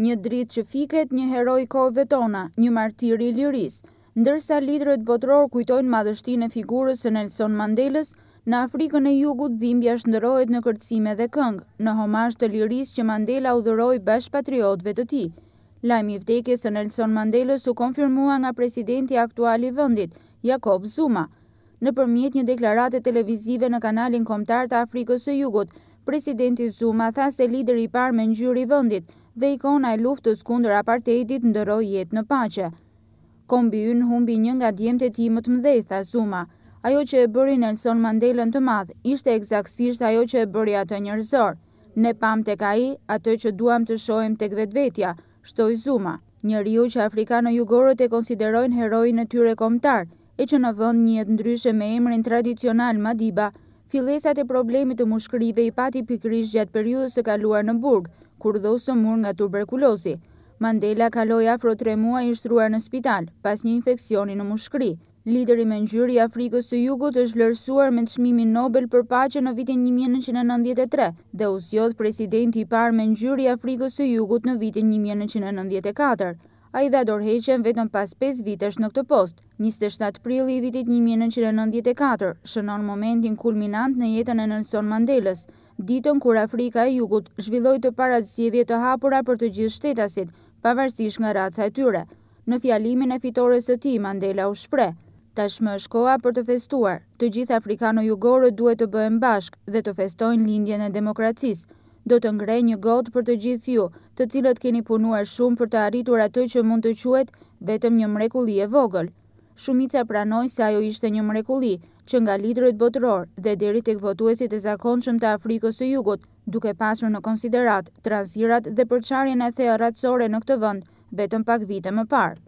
një dritë që fiket një heroj kove tona, një martiri liris, ndërsa lidrët botror kujtojnë madhështin e figurës së Nelson Mandelës, në Afrikën e jugut dhimbja shëndërojt në kërcime dhe këngë, në homasht të liris që Mandela udhëroj patriotve të ti. Lajmi vdekje së Nelson Mandelës u konfirmua nga presidenti aktuali vëndit, Jakob Zuma, në përmjet një deklarate televizive në kanalin komtar të Afrikës e jugut, presidenti Zuma tha se lideri par me njëri vëndit dhe ikona e luftës kundër apartheidit ndëroj jetë në pache. Kombi unë humbi një nga djemët e timët më të tha Zuma. Ajo që e bëri Nelson Mandela në të madhë, ishte egzaksisht ajo që e bëri atë njërzor. Ne pam të ka i, atë që duam të shojmë të gvedvetja, shtoj Zuma. Njëri riu që afrikano jugorët e konsiderojnë herojnë në tyre komtarë, e që në vënd njët ndryshe me emrin tradicional Madiba, Filesat e problemit të mushkrive i pati pikrish gjatë periudës e kaluar në burg, kur dhe mur nga tuberkulosi. Mandela kaloi afro tre mua i shtruar në spital, pas një infekcioni në mushkri. Lideri me njëri Afrikës të jugut është lërsuar me të shmimi Nobel për pache në vitin 1993 dhe usjodh presidenti par me njëri Afrikës të jugut në vitin 1994 a i dha dorheqen vetëm pas 5 vitesh në këtë post, 27 prili i vitit 1994, shënon momentin kulminant në jetën e nënson Mandelës, ditën kur Afrika e Jugut zhvilloj të parazësjedhje të hapura për të gjithë shtetasit, pavarësish nga raca e tyre. Në fjalimin e fitores të ti, Mandela u shpre, ta shmë është koa për të festuar, të gjithë Afrikano-Jugore duhet të bëhen bashkë dhe të festojnë lindjen e demokracisë, do të ngrej një godë për të gjithë ju, të cilët keni punuar shumë për të arritur atë që mund të quet vetëm një mrekuli e vogël. Shumica pranoj se ajo ishte një mrekuli, që nga lidrët botëror dhe deri të këvotuesit e zakon qëm të Afrikës të jugut, duke pasur në konsiderat, transirat dhe përqarjen e thea ratësore në këtë vënd, vetëm pak vite më parë.